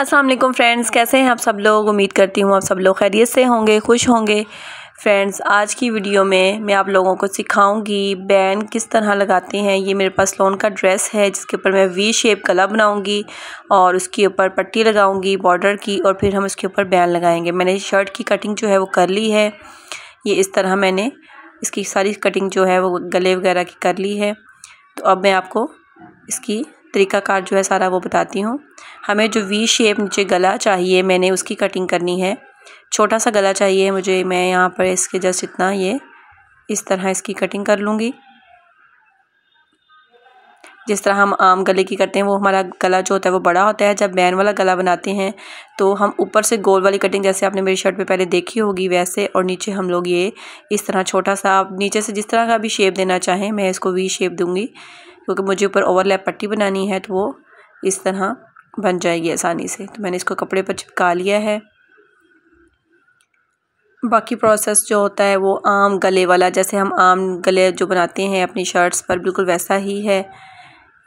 Aslam friends कैसे हैं आप सब लोग उम्मीद करती हूँ आप सब लोग खैरियत से होंगे खुश होंगे फ्रेंड्स आज की वीडियो में मैं आप लोगों को सिखाऊंगी बैन किस तरह लगाते हैं ये मेरे पास लोन का ड्रेस है जिसके ऊपर मैं वी शेप गला बनाऊंगी और उसके ऊपर पट्टी लगाऊंगी बॉर्डर की और फिर हम उसके ऊपर बैन लगाएंगे मैंने शर्ट की कटिंग जो है वो कर ली है ये इस तरह मैंने इसकी सारी कटिंग जो है वो गले वगैरह की कर ली है तो अब मैं आपको इसकी तरीकाकार जो है सारा वो बताती हूँ हमें जो वी शेप नीचे गला चाहिए मैंने उसकी कटिंग करनी है छोटा सा गला चाहिए मुझे मैं यहाँ पर इसके जस्ट इतना ये इस तरह इसकी कटिंग कर लूँगी जिस तरह हम आम गले की करते हैं वो हमारा गला जो होता है वो बड़ा होता है जब बैन वाला गला बनाते हैं तो हम ऊपर से गोल वाली कटिंग जैसे आपने मेरी शर्ट पे पहले देखी होगी वैसे और नीचे हम लोग ये इस तरह छोटा सा आप नीचे से जिस तरह का भी शेप देना चाहें मैं इसको वी शेप दूंगी क्योंकि मुझे ऊपर ओवरलैप पट्टी बनानी है तो वो इस तरह बन जाएगी आसानी से तो मैंने इसको कपड़े पर चिपका लिया है बाकी प्रोसेस जो होता है वो आम गले वाला जैसे हम आम गले जो बनाते हैं अपनी शर्ट्स पर बिल्कुल वैसा ही है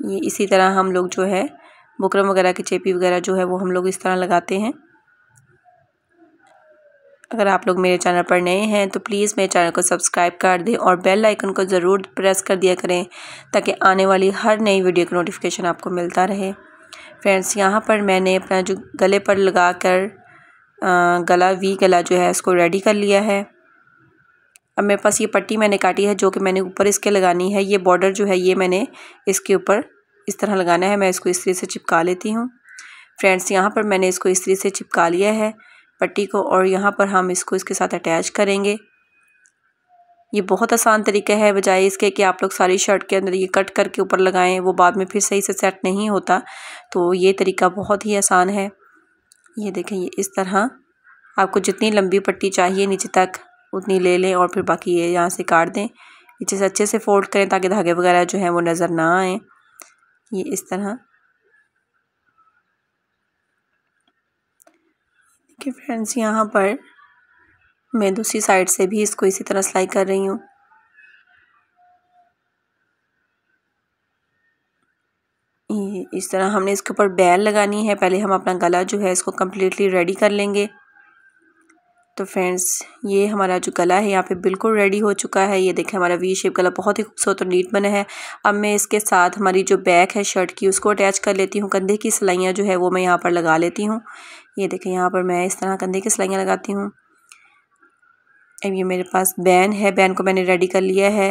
ये इसी तरह हम लोग जो है बुकरम वगैरह की चेपी वगैरह जो है वो हम लोग इस तरह लगाते हैं अगर आप लोग मेरे चैनल पर नए हैं तो प्लीज़ मेरे चैनल को सब्सक्राइब कर दें और बेल आइकन को ज़रूर प्रेस कर दिया करें ताकि आने वाली हर नई वीडियो का नोटिफिकेशन आपको मिलता रहे फ्रेंड्स यहाँ पर मैंने अपना जो गले पर लगा कर गला वी गला जो है उसको रेडी कर लिया है अब मेरे पास ये पट्टी मैंने काटी है जो कि मैंने ऊपर इसके लगानी है ये बॉर्डर जो है ये मैंने इसके ऊपर इस तरह लगाना है मैं इसको इस तरह से चिपका लेती हूँ फ्रेंड्स यहाँ पर मैंने इसको इस तरह से चिपका लिया है पट्टी को और यहाँ पर हम इसको इसके साथ अटैच करेंगे ये बहुत आसान तरीका है बजाय इसके कि आप लोग सारी शर्ट के अंदर ये कट करके ऊपर लगाएं वो बाद में फिर सही से सेट नहीं होता तो ये तरीका बहुत ही आसान है ये देखें ये इस तरह आपको जितनी लंबी पट्टी चाहिए नीचे तक उतनी ले लें और फिर बाकी ये यहाँ से काट दें नीचे से अच्छे से फोल्ड करें ताकि धागे वगैरह जो हैं वो नज़र ना आए ये इस तरह कि फ्रेंड्स यहाँ पर मैं दूसरी साइड से भी इसको इसी तरह सिलाई कर रही हूँ इस तरह हमने इसके ऊपर बैल लगानी है पहले हम अपना गला जो है इसको कम्प्लीटली रेडी कर लेंगे तो फ्रेंड्स ये हमारा जो गला है यहाँ पे बिल्कुल रेडी हो चुका है ये देखें हमारा वी शेप गला बहुत ही खूबसूरत और नीट बना है अब मैं इसके साथ हमारी जो बैक है शर्ट की उसको अटैच कर लेती हूँ कंधे की सिलाइयाँ जो है वो मैं यहाँ पर लगा लेती हूँ ये देखें यहाँ पर मैं इस तरह कंधे की सिलाइयाँ लगाती हूँ अब ये मेरे पास बैन है बैन को मैंने रेडी कर लिया है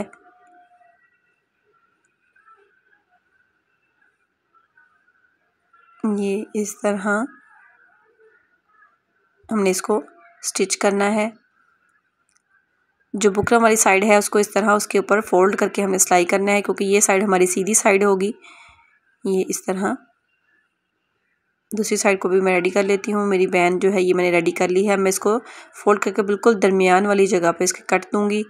ये इस तरह हमने इसको स्टिच करना है जो बुकरम वाली साइड है उसको इस तरह उसके ऊपर फोल्ड करके हमें सिलाई करना है क्योंकि ये साइड हमारी सीधी साइड होगी ये इस तरह दूसरी साइड को भी मैं रेडी कर लेती हूँ मेरी बैन जो है ये मैंने रेडी कर ली है मैं इसको फोल्ड करके बिल्कुल दरमियान वाली जगह पर इसके कट दूँगी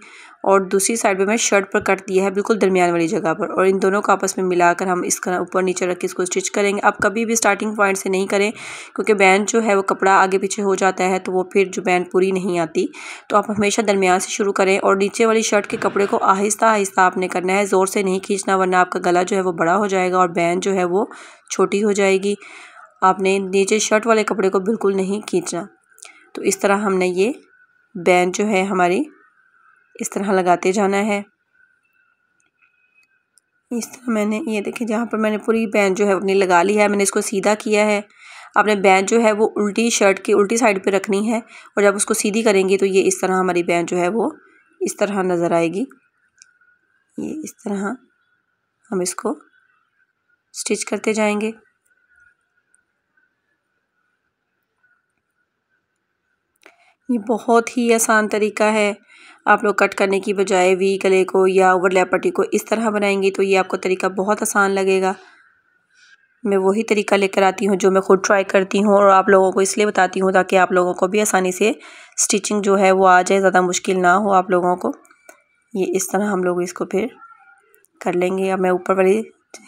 और दूसरी साइड पर मैं शर्ट पर कट दिया है बिल्कुल दरमियान वाली जगह पर और इन दोनों को आपस में मिलाकर हम इस तरह ऊपर नीचे रख के इसको स्टिच करेंगे आप कभी भी स्टार्टिंग पॉइंट से नहीं करें क्योंकि बैंड जो है वो कपड़ा आगे पीछे हो जाता है तो वो फिर जो बैंड पूरी नहीं आती तो आप हमेशा दरमियान से शुरू करें और नीचे वाली शर्ट के कपड़े को आहिस्ता आहिस्ता आपने करना है ज़ोर से नहीं खींचना वरना आपका गला जो है वो बड़ा हो जाएगा और बैंड जो है वो छोटी हो जाएगी आपने नीचे शर्ट वाले कपड़े को बिल्कुल नहीं खींचना तो इस तरह हमने ये बैंड जो है हमारी इस तरह लगाते जाना है इस तरह मैंने ये देखिए जहाँ पर मैंने पूरी बैंड जो है अपनी लगा ली है मैंने इसको सीधा किया है आपने बैंड जो है वो उल्टी शर्ट की उल्टी साइड पे रखनी है और जब उसको सीधी करेंगे तो ये इस तरह हमारी बैंड जो है वो इस तरह नज़र आएगी ये इस तरह हम इसको स्टिच करते जाएंगे ये बहुत ही आसान तरीका है आप लोग कट करने की बजाय वी गले को या ओवरलैप पट्टी को इस तरह बनाएंगे तो ये आपको तरीका बहुत आसान लगेगा मैं वही तरीका लेकर आती हूँ जो मैं खुद ट्राई करती हूँ और आप लोगों को इसलिए बताती हूँ ताकि आप लोगों को भी आसानी से स्टिचिंग जो है वो आ जाए ज़्यादा मुश्किल ना हो आप लोगों को ये इस तरह हम लोग इसको फिर कर लेंगे अब मैं ऊपर वाले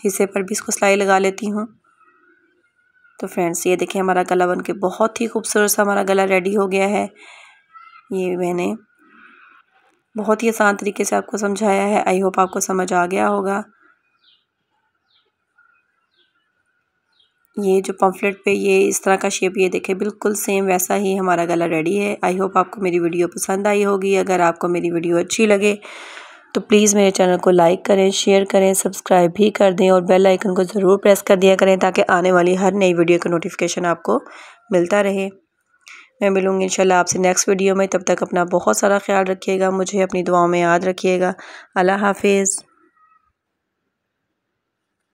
हिस्से पर भी इसको सिलाई लगा लेती हूँ तो फ्रेंड्स ये देखिए हमारा गला बन के बहुत ही खूबसूरत सा हमारा गला रेडी हो गया है ये मैंने बहुत ही आसान तरीके से आपको समझाया है आई होप आपको समझ आ गया होगा ये जो पम्फलेट पे ये इस तरह का शेप ये देखें बिल्कुल सेम वैसा ही हमारा गला रेडी है आई होप आपको मेरी वीडियो पसंद आई होगी अगर आपको मेरी वीडियो अच्छी लगे तो प्लीज़ मेरे चैनल को लाइक करें शेयर करें सब्सक्राइब भी कर दें और बेल आइकन को ज़रूर प्रेस कर दिया करें ताकि आने वाली हर नई वीडियो का नोटिफिकेशन आपको मिलता रहे मैं मिलूँगी इंशाल्लाह आपसे नेक्स्ट वीडियो में तब तक अपना बहुत सारा ख्याल रखिएगा मुझे अपनी दुआओं में याद रखिएगा अल्लाह हाफिज़